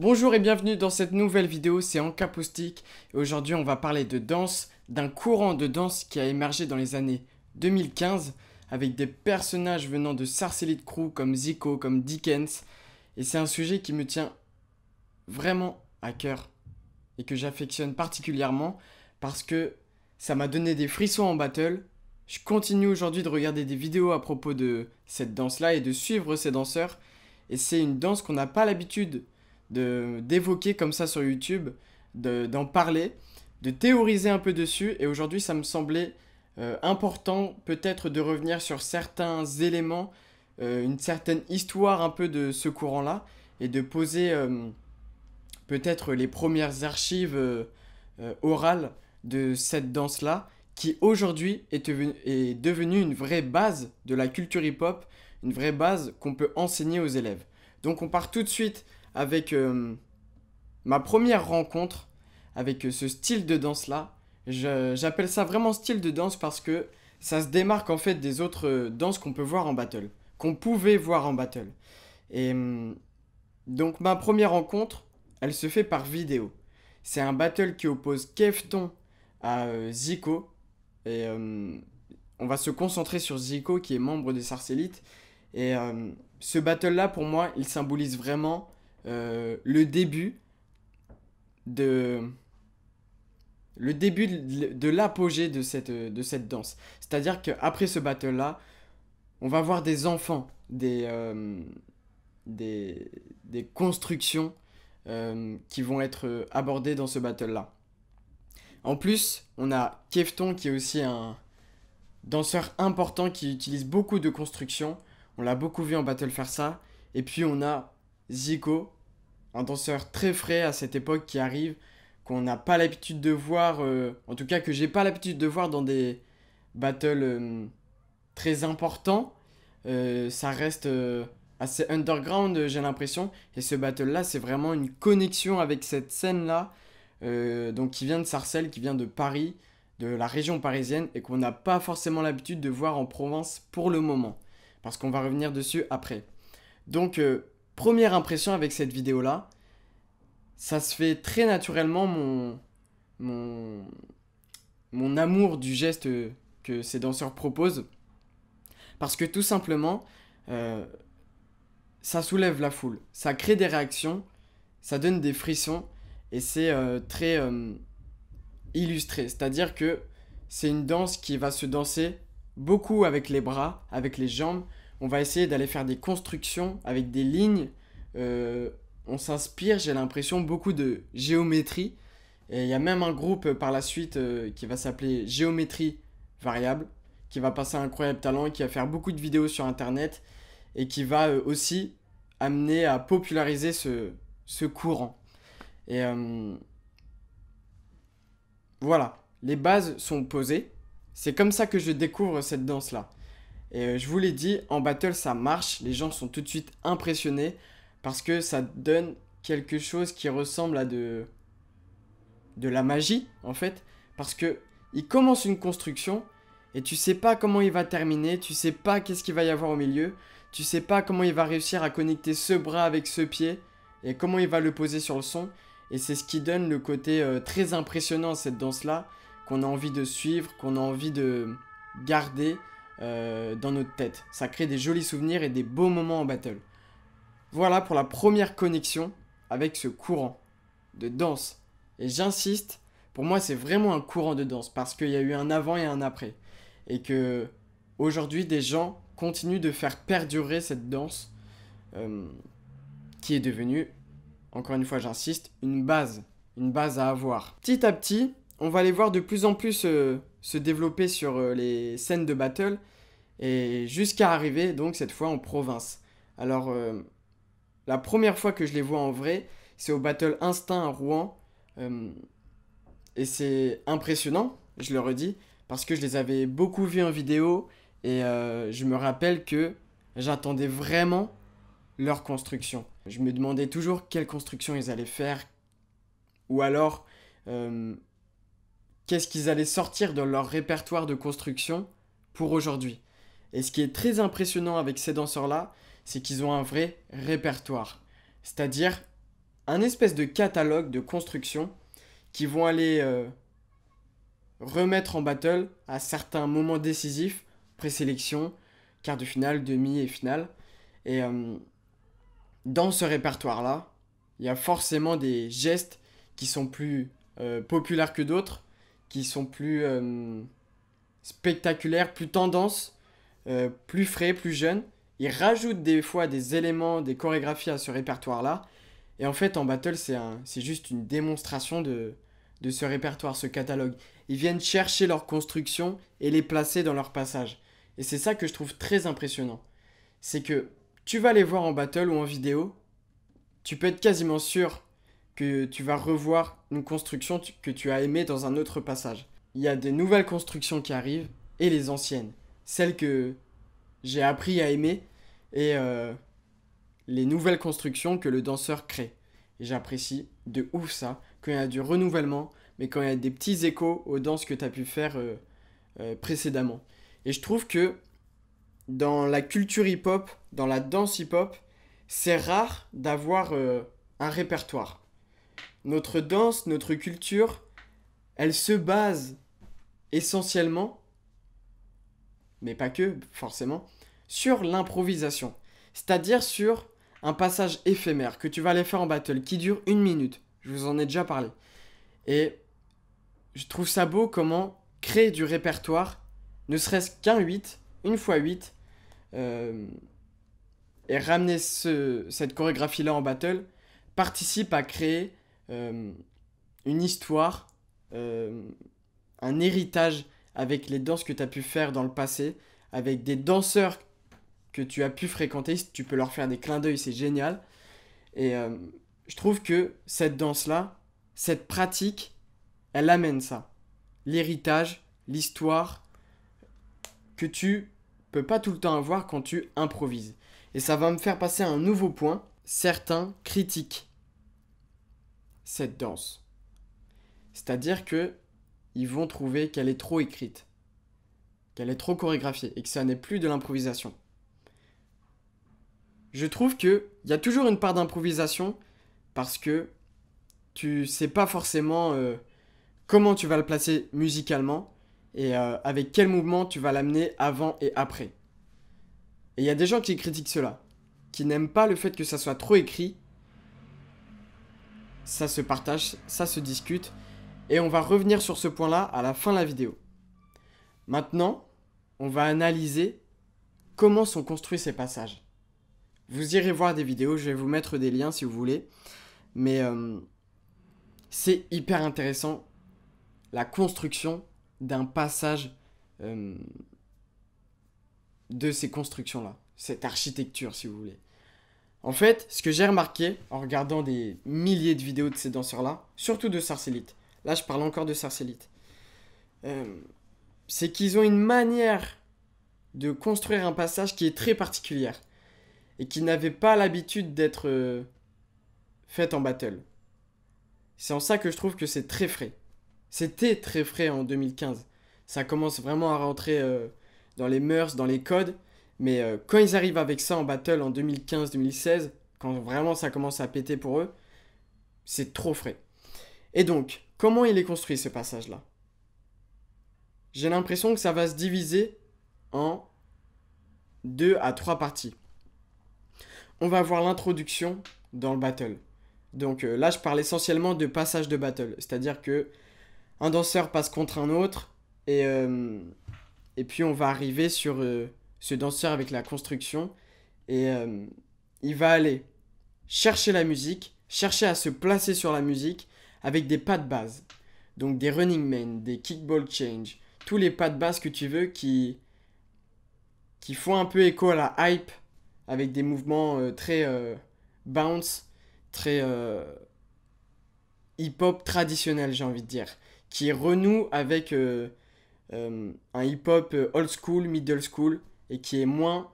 Bonjour et bienvenue dans cette nouvelle vidéo, c'est Anka Poustique et aujourd'hui on va parler de danse, d'un courant de danse qui a émergé dans les années 2015 avec des personnages venant de Sarcélite Crew comme Zico, comme Dickens et c'est un sujet qui me tient vraiment à cœur et que j'affectionne particulièrement parce que ça m'a donné des frissons en battle. Je continue aujourd'hui de regarder des vidéos à propos de cette danse-là et de suivre ces danseurs et c'est une danse qu'on n'a pas l'habitude d'évoquer comme ça sur YouTube, d'en parler, de théoriser un peu dessus. Et aujourd'hui, ça me semblait euh, important peut-être de revenir sur certains éléments, euh, une certaine histoire un peu de ce courant-là, et de poser euh, peut-être les premières archives orales de cette danse-là, qui aujourd'hui est, est devenue une vraie base de la culture hip-hop, une vraie base qu'on peut enseigner aux élèves. Donc on part tout de suite avec euh, ma première rencontre avec euh, ce style de danse là. J'appelle ça vraiment style de danse parce que ça se démarque en fait des autres euh, danses qu'on peut voir en battle, qu'on pouvait voir en battle. Et donc ma première rencontre, elle se fait par vidéo. C'est un battle qui oppose Kefton à Zico. Et on va se concentrer sur Zico qui est membre des Sarcellites. Et ce battle-là, pour moi, il symbolise vraiment euh, le début de le début de, l'apogée de cette, de cette danse. C'est-à-dire qu'après ce battle-là, on va voir des enfants, des, euh, des, constructions euh, qui vont être abordées dans ce battle-là. En plus, on a Kefton qui est aussi un danseur important qui utilise beaucoup de constructions. On l'a beaucoup vu en battle faire ça. Et puis on a Zico, un danseur très frais à cette époque qui arrive, qu'on n'a pas l'habitude de voir, euh, en tout cas que j'ai pas l'habitude de voir dans des battles euh, très importants. Euh, ça reste assez underground, j'ai l'impression. Et ce battle-là, c'est vraiment une connexion avec cette scène-là, donc qui vient de Sarcelles, qui vient de Paris, de la région parisienne, et qu'on n'a pas forcément l'habitude de voir en Provence pour le moment. Parce qu'on va revenir dessus après. Donc, première impression avec cette vidéo-là, ça se fait très naturellement mon, mon, mon amour du geste que ces danseurs proposent. Parce que tout simplement, euh, ça soulève la foule, ça crée des réactions, ça donne des frissons, et c'est euh, très euh, illustré. C'est-à-dire que c'est une danse qui va se danser beaucoup avec les bras, avec les jambes, on va essayer d'aller faire des constructions avec des lignes. Euh, on s'inspire, j'ai l'impression, beaucoup de géométrie. Et il y a même un groupe euh, par la suite euh, qui va s'appeler Géométrie Variable, qui va passer un incroyable talent, et qui va faire beaucoup de vidéos sur Internet et qui va aussi amener à populariser ce, ce courant. Et voilà, les bases sont posées. C'est comme ça que je découvre cette danse-là. Et euh, je vous l'ai dit, en battle ça marche, les gens sont tout de suite impressionnés parce que ça donne quelque chose qui ressemble à de de la magie en fait parce que il commence une construction et tu sais pas comment il va terminer, tu sais pas qu'est-ce qu'il va y avoir au milieu, tu sais pas comment il va réussir à connecter ce bras avec ce pied et comment il va le poser sur le son et c'est ce qui donne le côté euh, très impressionnant à cette danse là qu'on a envie de suivre, qu'on a envie de garder euh, dans notre tête. Ça crée des jolis souvenirs et des beaux moments en battle. Voilà pour la première connexion avec ce courant de danse. Et j'insiste, pour moi c'est vraiment un courant de danse parce qu'il y a eu un avant et un après. Et que aujourd'hui des gens continuent de faire perdurer cette danse euh, qui est devenue, encore une fois j'insiste, une base. Une base à avoir. Petit à petit, on va les voir de plus en plus euh, se développer sur les scènes de battle et jusqu'à arriver donc cette fois en province. Alors euh, la première fois que je les vois en vrai, c'est au Battle Instinct à Rouen euh, et c'est impressionnant, je le redis, parce que je les avais beaucoup vus en vidéo et euh, je me rappelle que j'attendais vraiment leur construction. Je me demandais toujours quelle construction ils allaient faire ou alors qu'est-ce qu'ils allaient sortir de leur répertoire de construction pour aujourd'hui. Et ce qui est très impressionnant avec ces danseurs-là, c'est qu'ils ont un vrai répertoire. C'est-à-dire un espèce de catalogue de construction qui vont aller euh, remettre en battle à certains moments décisifs, présélection, quart de finale, demi et finale. Et euh, dans ce répertoire-là, il y a forcément des gestes qui sont plus euh, populaires que d'autres, qui sont plus spectaculaires, plus tendances euh, plus frais, plus jeunes. Ils rajoutent des fois des éléments, des chorégraphies à ce répertoire-là. Et en fait, en battle, c'est un, juste une démonstration de, de ce répertoire, ce catalogue. Ils viennent chercher leurs constructions et les placer dans leur passage. Et c'est ça que je trouve très impressionnant. C'est que tu vas les voir en battle ou en vidéo, tu peux être quasiment sûr que tu vas revoir une construction que tu as aimée dans un autre passage. Il y a des nouvelles constructions qui arrivent et les anciennes celles que j'ai appris à aimer et euh, les nouvelles constructions que le danseur crée. Et j'apprécie de ouf ça, quand il y a du renouvellement, mais quand il y a des petits échos aux danses que tu as pu faire euh, euh, précédemment. Et je trouve que dans la culture hip-hop, dans la danse hip-hop, c'est rare d'avoir un répertoire. Notre danse, notre culture, elle se base essentiellement mais pas que, forcément, sur l'improvisation. C'est-à-dire sur un passage éphémère que tu vas aller faire en battle qui dure une minute. Je vous en ai déjà parlé. Et je trouve ça beau comment créer du répertoire, ne serait-ce qu'un 8, une fois 8, euh, et ramener cette chorégraphie-là en battle, participe à créer euh, une histoire, euh, un héritage avec les danses que tu as pu faire dans le passé, avec des danseurs que tu as pu fréquenter, tu peux leur faire des clins d'œil, c'est génial. Et euh, je trouve que cette danse-là, cette pratique, elle amène ça. L'héritage, l'histoire, que tu peux pas tout le temps avoir quand tu improvises. Et ça va me faire passer à un nouveau point. Certains critiquent cette danse. C'est-à-dire que ils vont trouver qu'elle est trop écrite, qu'elle est trop chorégraphiée et que ça n'est plus de l'improvisation. Je trouve que il y a toujours une part d'improvisation parce que tu sais pas forcément euh, comment tu vas le placer musicalement et euh, avec quel mouvement tu vas l'amener avant et après. Et il y a des gens qui critiquent cela, qui n'aiment pas le fait que ça soit trop écrit. Ça se partage, ça se discute, et on va revenir sur ce point-là à la fin de la vidéo. Maintenant, on va analyser comment sont construits ces passages. Vous irez voir des vidéos, je vais vous mettre des liens si vous voulez. Mais euh, c'est hyper intéressant la construction d'un passage euh, de ces constructions-là, cette architecture si vous voulez. En fait, ce que j'ai remarqué en regardant des milliers de vidéos de ces danseurs-là, surtout de Sarcellite... Là, je parle encore de Sarcellite. Euh, c'est qu'ils ont une manière de construire un passage qui est très particulière et qui n'avait pas l'habitude d'être euh, faite en battle. C'est en ça que je trouve que c'est très frais. C'était très frais en 2015. Ça commence vraiment à rentrer euh, dans les mœurs, dans les codes. Mais quand ils arrivent avec ça en battle en 2015-2016, quand vraiment ça commence à péter pour eux, c'est trop frais. Et donc, Comment il est construit ce passage-là J'ai l'impression que ça va se diviser en deux à trois parties. On va voir l'introduction dans le battle. Donc euh, là, je parle essentiellement de passage de battle, c'est-à-dire que un danseur passe contre un autre et, euh, et puis on va arriver sur euh, ce danseur avec la construction et il va aller chercher la musique, chercher à se placer sur la musique avec des pas de base. Donc des running men, des kickball change, tous les pas de base que tu veux qui, qui font un peu écho à la hype, avec des mouvements euh, très euh, bounce, très euh, hip-hop traditionnel, j'ai envie de dire, qui renoue avec un hip-hop old school, middle school, et qui est moins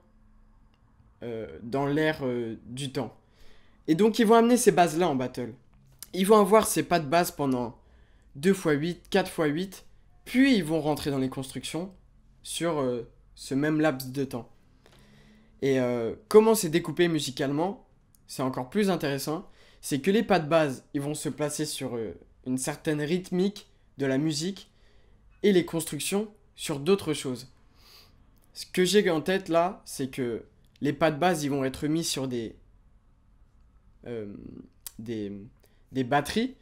dans l'air du temps. Et donc ils vont amener ces bases-là en battle ils vont avoir ces pas de base pendant 2 x 8, 4 x 8, puis ils vont rentrer dans les constructions sur euh, ce même laps de temps. Et euh, comment c'est découpé musicalement, c'est encore plus intéressant, c'est que les pas de base, ils vont se placer sur euh, une certaine rythmique de la musique et les constructions sur d'autres choses. Ce que j'ai en tête là, c'est que les pas de base, ils vont être mis sur des... des des batteries,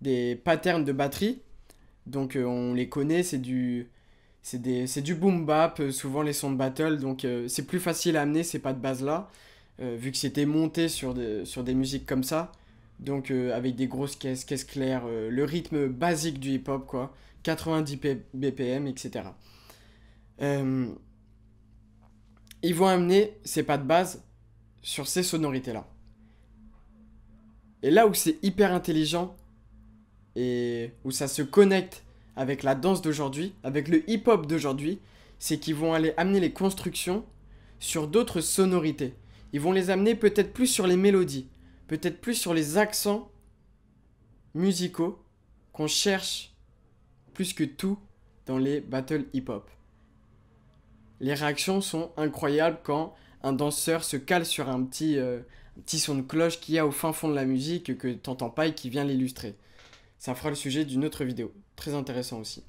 des patterns de batteries Donc euh, on les connaît, c'est du c'est du boom bap, euh, souvent les sons de battle, donc euh, c'est plus facile à amener ces pas de base là, vu que c'était monté sur, sur des musiques comme ça, donc avec des grosses caisses, caisses claires, le rythme basique du hip hop quoi, 90 BPM, etc. ils vont amener ces pas de base sur ces sonorités là. Et là où c'est hyper intelligent et où ça se connecte avec la danse d'aujourd'hui, avec le hip-hop d'aujourd'hui, c'est qu'ils vont aller amener les constructions sur d'autres sonorités. Ils vont les amener peut-être plus sur les mélodies, peut-être plus sur les accents musicaux qu'on cherche plus que tout dans les battles hip-hop. Les réactions sont incroyables quand un danseur se cale sur un petit, euh, petit son de cloche qu'il y a au fin fond de la musique que t'entends pas et qui vient l'illustrer. Ça fera le sujet d'une autre vidéo, très intéressant aussi.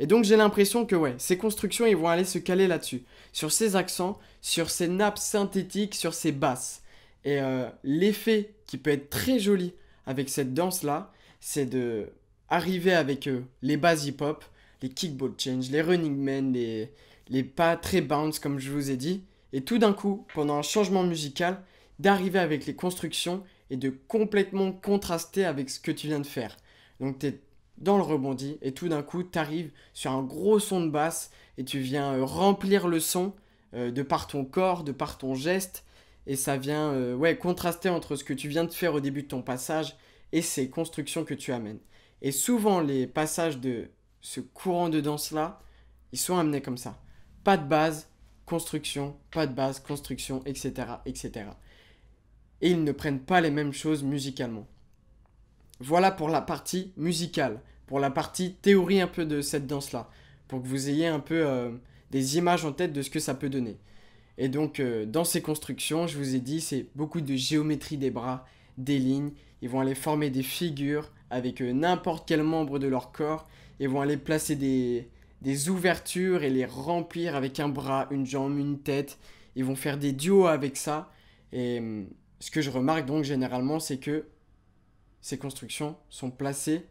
Et donc j'ai l'impression que ouais, ces constructions, ils vont aller se caler là-dessus, sur ces accents, sur ces nappes synthétiques, sur ces basses. Et euh, l'effet qui peut être très joli avec cette danse-là, c'est de arriver avec euh, les bases hip-hop, les kickball change, les running men, les pas très bounce comme je vous ai dit, et tout d'un coup, pendant un changement musical, d'arriver avec les constructions et de complètement contraster avec ce que tu viens de faire. Donc tu es dans le rebondi et tout d'un coup tu arrives sur un gros son de basse et tu viens euh, remplir le son euh, de par ton corps, de par ton geste et ça vient euh, ouais, contraster entre ce que tu viens de faire au début de ton passage et ces constructions que tu amènes. Et souvent les passages de ce courant de danse là, ils sont amenés comme ça. Pas de base, construction, pas de base, construction, etc. etc et ils ne prennent pas les mêmes choses musicalement. Voilà pour la partie musicale, pour la partie théorie un peu de cette danse-là, pour que vous ayez un peu euh, des images en tête de ce que ça peut donner. Et donc euh, dans ces constructions, je vous ai dit, c'est beaucoup de géométrie des bras, des lignes, ils vont aller former des figures avec euh, n'importe quel membre de leur corps, ils vont aller placer des, des ouvertures et les remplir avec un bras, une jambe, une tête, ils vont faire des duos avec ça, et hum, ce que je remarque donc généralement, c'est que ces constructions sont placées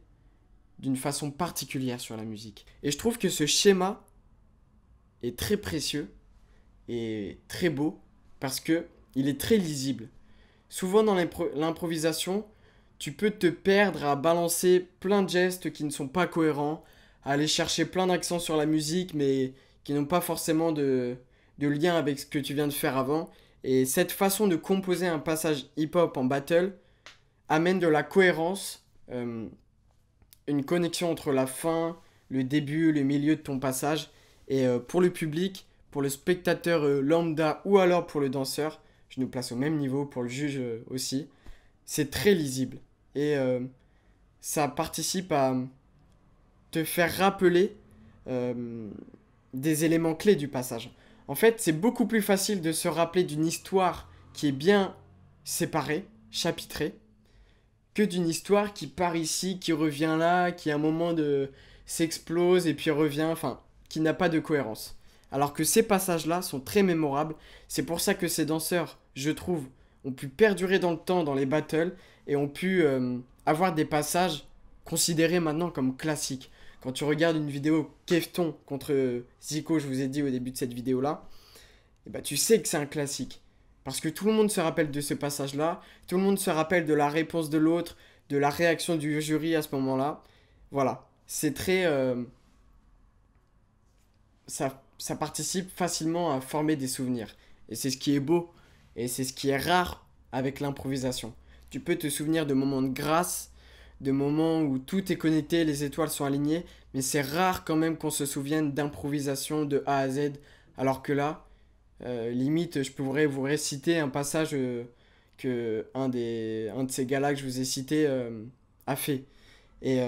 d'une façon particulière sur la musique. Et je trouve que ce schéma est très précieux et très beau parce que il est très lisible. Souvent dans l'improvisation, tu peux te perdre à balancer plein de gestes qui ne sont pas cohérents, à aller chercher plein d'accents sur la musique mais qui n'ont pas forcément de lien avec ce que tu viens de faire avant et cette façon de composer un passage hip-hop en battle amène de la cohérence, euh, une connexion entre la fin, le début, le milieu de ton passage. Et euh, pour le public, pour le spectateur euh, lambda ou alors pour le danseur, je nous place au même niveau, pour le juge aussi, c'est très lisible. Et ça participe à te faire rappeler des éléments clés du passage. En fait, c'est beaucoup plus facile de se rappeler d'une histoire qui est bien séparée, chapitrée, que d'une histoire qui part ici, qui revient là, qui à un moment de s'explose et puis revient, enfin, qui n'a pas de cohérence. Alors que ces passages-là sont très mémorables, c'est pour ça que ces danseurs, je trouve, ont pu perdurer dans le temps dans les battles et ont pu euh, avoir des passages considérés maintenant comme classiques. Quand tu regardes une vidéo Kefton contre Zico, je vous ai dit au début de cette vidéo-là, eh ben, tu sais que c'est un classique. Parce que tout le monde se rappelle de ce passage-là, tout le monde se rappelle de la réponse de l'autre, de la réaction du jury à ce moment-là. Voilà, c'est très... Euh, ça, ça participe facilement à former des souvenirs. Et c'est ce qui est beau, et c'est ce qui est rare avec l'improvisation. Tu peux te souvenir de moments de grâce, de moments où tout est connecté, les étoiles sont alignées, mais c'est rare quand même qu'on se souvienne d'improvisation de A à Z, alors que là, euh, limite, je pourrais vous réciter un passage qu'un euh, que un, des, un de ces gars-là que je vous ai cité euh, a fait. Et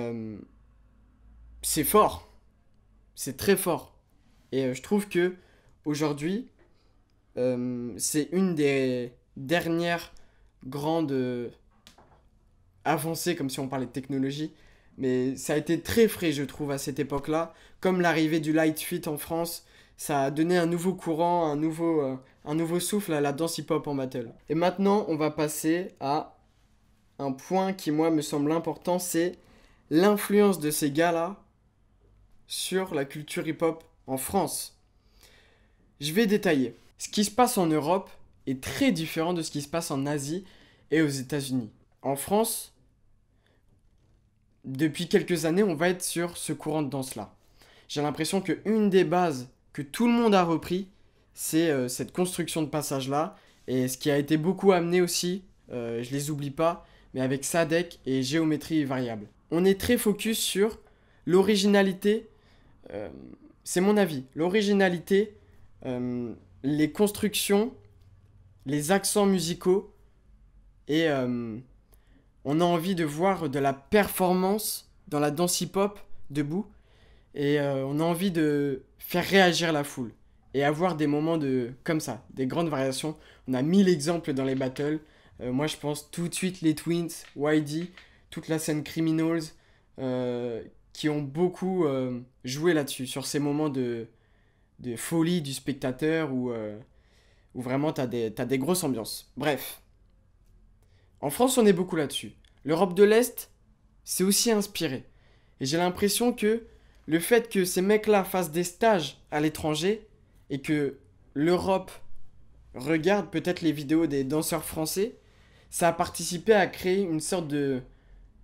c'est fort, c'est très fort. Et je trouve que aujourd'hui, c'est une des dernières grandes avancé, comme si on parlait de technologie. Mais ça a été très frais, je trouve, à cette époque-là. Comme l'arrivée du light fit en France, ça a donné un nouveau courant, un nouveau, euh, un nouveau souffle à la danse hip-hop en battle. Et maintenant, on va passer à un point qui, moi, me semble important, c'est l'influence de ces gars-là sur la culture hip-hop en France. Je vais détailler. Ce qui se passe en Europe est très différent de ce qui se passe en Asie et aux États-Unis. En France, depuis quelques années, on va être sur ce courant de danse-là. J'ai l'impression que une des bases que tout le monde a repris, c'est euh, cette construction de passage-là, et ce qui a été beaucoup amené aussi, je euh, je les oublie pas, mais avec SADEC et géométrie variable. On est très focus sur l'originalité, euh, c'est mon avis, l'originalité, les constructions, les accents musicaux, et on a envie de voir de la performance dans la danse hip-hop debout et euh, on a envie de faire réagir la foule et avoir des moments de comme ça, des grandes variations. On a mille exemples dans les battles. Euh, moi, je pense tout de suite les Twins, YD, toute la scène Criminals euh, qui ont beaucoup joué là-dessus sur ces moments de, de folie du spectateur où, vraiment t'as as des grosses ambiances. Bref. En France, on est beaucoup là-dessus. L'Europe de l'Est, c'est aussi inspiré. Et j'ai l'impression que le fait que ces mecs-là fassent des stages à l'étranger et que l'Europe regarde peut-être les vidéos des danseurs français, ça a participé à créer une sorte de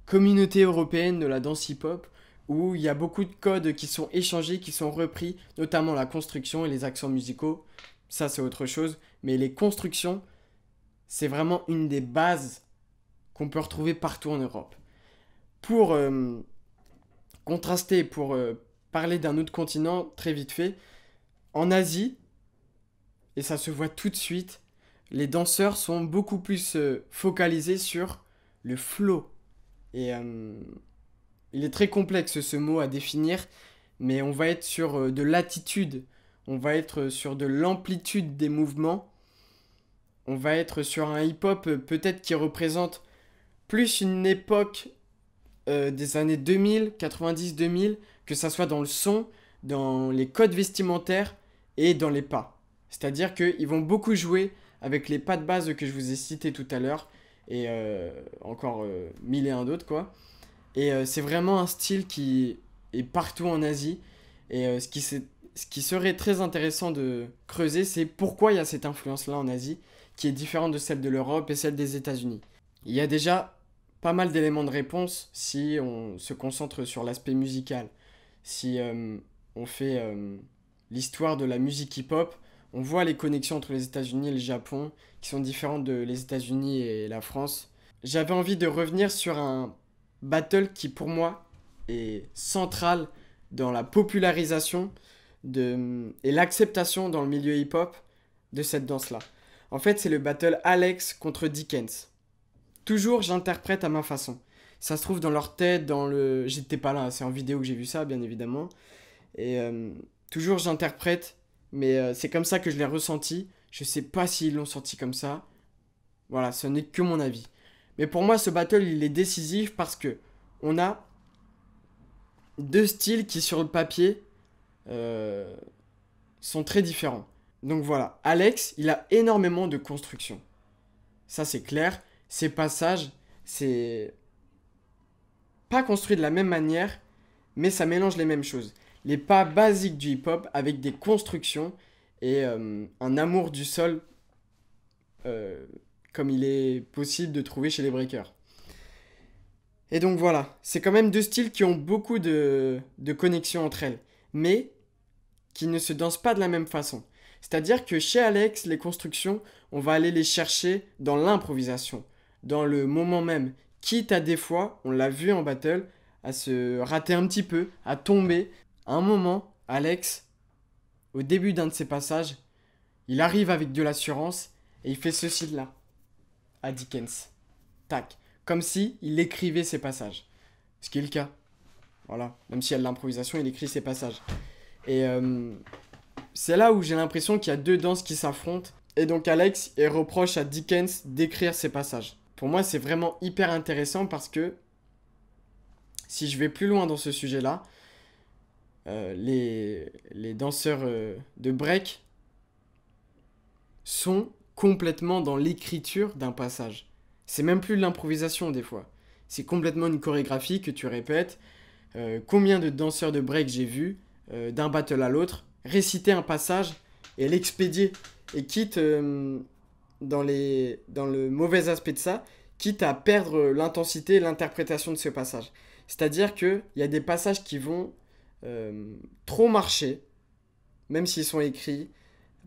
communauté européenne de la danse hip-hop où il y a beaucoup de codes qui sont échangés, qui sont repris, notamment la construction et les accents musicaux. Ça, c'est autre chose. Mais les constructions, c'est vraiment une des bases qu'on peut retrouver partout en Europe. Pour euh, contraster, pour euh, parler d'un autre continent, très vite fait, en Asie, et ça se voit tout de suite, les danseurs sont beaucoup plus euh, focalisés sur le flow. Et il est très complexe ce mot à définir, mais on va être sur de l'attitude, on va être sur de l'amplitude des mouvements, on va être sur un hip-hop peut-être qui représente plus une époque euh, des années 2000, 90-2000, que ça soit dans le son, dans les codes vestimentaires et dans les pas. C'est-à-dire qu'ils vont beaucoup jouer avec les pas de base que je vous ai cités tout à l'heure et euh, encore euh, mille et un d'autres quoi. Et c'est vraiment un style qui est partout en Asie et ce qui ce qui serait très intéressant de creuser, c'est pourquoi il y a cette influence-là en Asie, qui est différente de celle de l'Europe et celle des États-Unis. Il y a déjà pas mal d'éléments de réponse si on se concentre sur l'aspect musical. Si euh, on fait euh, l'histoire de la musique hip-hop, on voit les connexions entre les États-Unis et le Japon qui sont différentes de les États-Unis et la France. J'avais envie de revenir sur un battle qui pour moi est central dans la popularisation de, et l'acceptation dans le milieu hip-hop de cette danse-là. En fait, c'est le battle Alex contre Dickens. Toujours, j'interprète à ma façon. Ça se trouve dans leur tête, dans le. J'étais pas là, c'est en vidéo que j'ai vu ça, bien évidemment. Et euh, toujours, j'interprète, mais euh, c'est comme ça que je l'ai ressenti. Je sais pas s'ils l'ont senti comme ça. Voilà, ce n'est que mon avis. Mais pour moi, ce battle, il est décisif parce que on a deux styles qui, sur le papier, euh, sont très différents. Donc voilà, Alex, il a énormément de construction. Ça, c'est clair ces passages, c'est pas construit de la même manière, mais ça mélange les mêmes choses. Les pas basiques du hip-hop avec des constructions et euh, un amour du sol euh, comme il est possible de trouver chez les breakers. Et donc voilà, c'est quand même deux styles qui ont beaucoup de, de connexions entre elles, mais qui ne se dansent pas de la même façon. C'est-à-dire que chez Alex, les constructions, on va aller les chercher dans l'improvisation dans le moment même. Quitte à des fois, on l'a vu en battle, à se rater un petit peu, à tomber. À un moment, Alex, au début d'un de ses passages, il arrive avec de l'assurance et il fait ceci là à Dickens. Tac. Comme si il écrivait ses passages. Ce qui est le cas. Voilà. Même s'il y a de l'improvisation, il écrit ses passages. Et euh, c'est là où j'ai l'impression qu'il y a deux danses qui s'affrontent. Et donc Alex il reproche à Dickens d'écrire ses passages pour moi, c'est vraiment hyper intéressant parce que si je vais plus loin dans ce sujet-là, euh, les, les, danseurs euh, de break sont complètement dans l'écriture d'un passage. C'est même plus l'improvisation des fois. C'est complètement une chorégraphie que tu répètes. Euh, combien de danseurs de break j'ai vu d'un battle à l'autre réciter un passage et l'expédier et quitte dans, les, dans le mauvais aspect de ça, quitte à perdre l'intensité et l'interprétation de ce passage. C'est-à-dire qu'il y a des passages qui vont euh, trop marcher, même s'ils sont écrits,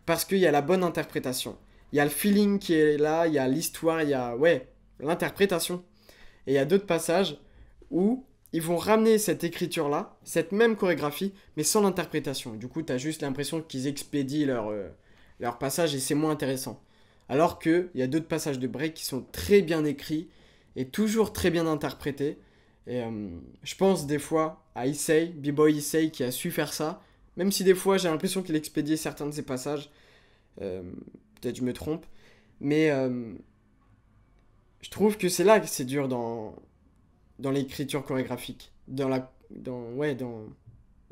parce qu'il y a la bonne interprétation. Il y a le feeling qui est là, il y a l'histoire, il y a ouais, l'interprétation. Et il y a d'autres passages où ils vont ramener cette écriture-là, cette même chorégraphie, mais sans l'interprétation. Du coup, tu as juste l'impression qu'ils expédient leur, euh, leur passage et c'est moins intéressant. Alors qu'il y a d'autres passages de break qui sont très bien écrits et toujours très bien interprétés. Et euh, je pense des fois à Issei, B-Boy Issei qui a su faire ça. Même si des fois j'ai l'impression qu'il expédiait certains de ses passages. Euh, peut-être je me trompe. Mais euh, je trouve que c'est là que c'est dur dans, dans l'écriture chorégraphique. Dans dans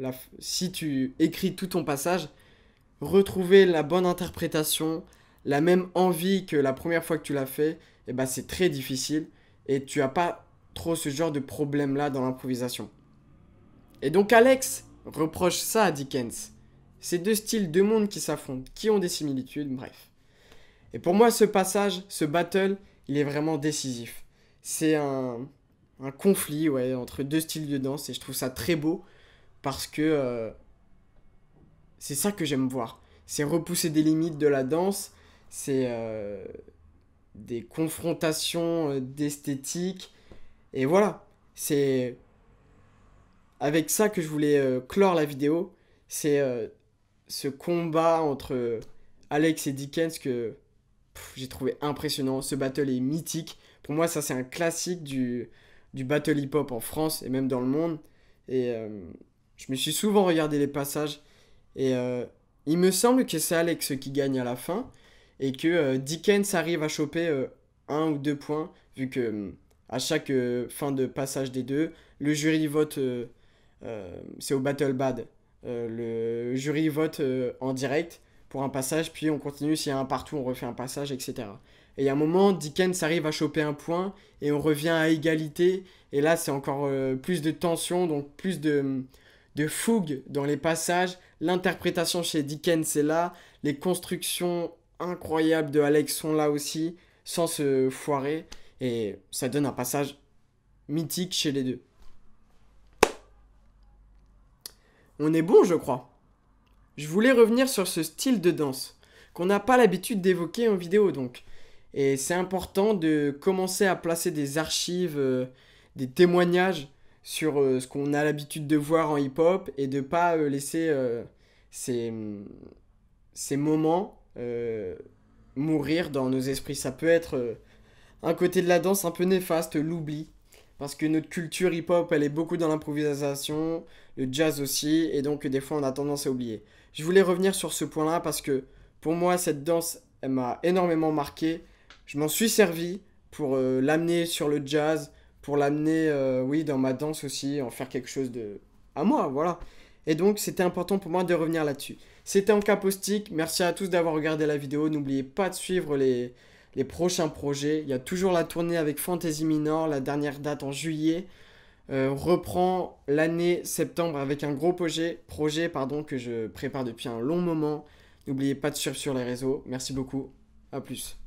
la, si tu écris tout ton passage, retrouver la bonne interprétation, la même envie que la première fois que tu l'as fait, Et eh ben, c'est très difficile et tu as pas trop ce genre de problème-là dans l'improvisation. Et donc Alex reproche ça à Dickens. Ces deux styles, deux mondes qui s'affrontent, qui ont des similitudes, bref. Et pour moi, ce passage, ce battle, il est vraiment décisif. C'est un, conflit entre deux styles de danse et je trouve ça très beau parce que euh, c'est ça que j'aime voir. C'est repousser des limites de la danse c'est euh, des confrontations euh, d'esthétique. Et voilà, c'est avec ça que je voulais euh, clore la vidéo. C'est ce combat entre Alex et Dickens que j'ai trouvé impressionnant. Ce battle est mythique. Pour moi, ça c'est un classique du, du battle hip-hop en France et même dans le monde. Et je me suis souvent regardé les passages. Et il me semble que c'est Alex qui gagne à la fin et que euh, Dickens arrive à choper euh, un ou deux points, vu que euh, à chaque fin de passage des deux, le jury vote, c'est au Battle Bad, le jury vote en direct pour un passage, puis on continue, s'il y a un partout, on refait un passage, etc. Et à un moment, Dickens arrive à choper un point et on revient à égalité. Et là, c'est encore plus de tension, donc plus de, de fougue dans les passages. L'interprétation chez Dickens c'est là, les constructions Incroyable de Alex sont là aussi, sans se foirer. Et ça donne un passage mythique chez les deux. On est bon, je crois. Je voulais revenir sur ce style de danse, qu'on n'a pas l'habitude d'évoquer en vidéo donc. Et c'est important de commencer à placer des archives, euh, des témoignages sur euh, ce qu'on a l'habitude de voir en hip-hop et de pas euh, laisser ces, ces moments euh, mourir dans nos esprits. Ça peut être euh, un côté de la danse un peu néfaste, l'oubli. Parce que notre culture hip-hop, elle est beaucoup dans l'improvisation, le jazz aussi, et donc des fois on a tendance à oublier. Je voulais revenir sur ce point-là parce que pour moi, cette danse, elle m'a énormément marqué. Je m'en suis servi pour euh, l'amener sur le jazz, pour l'amener, oui, dans ma danse aussi, en faire quelque chose de... à moi, voilà. Et donc c'était important pour moi de revenir là-dessus. C'était en Capostic, Merci à tous d'avoir regardé la vidéo. N'oubliez pas de suivre les, prochains projets. Il y a toujours la tournée avec Fantasy Minor, la dernière date en juillet. Euh, reprend l'année septembre avec un gros projet, projet pardon, que je prépare depuis un long moment. N'oubliez pas de suivre sur les réseaux. Merci beaucoup. à plus.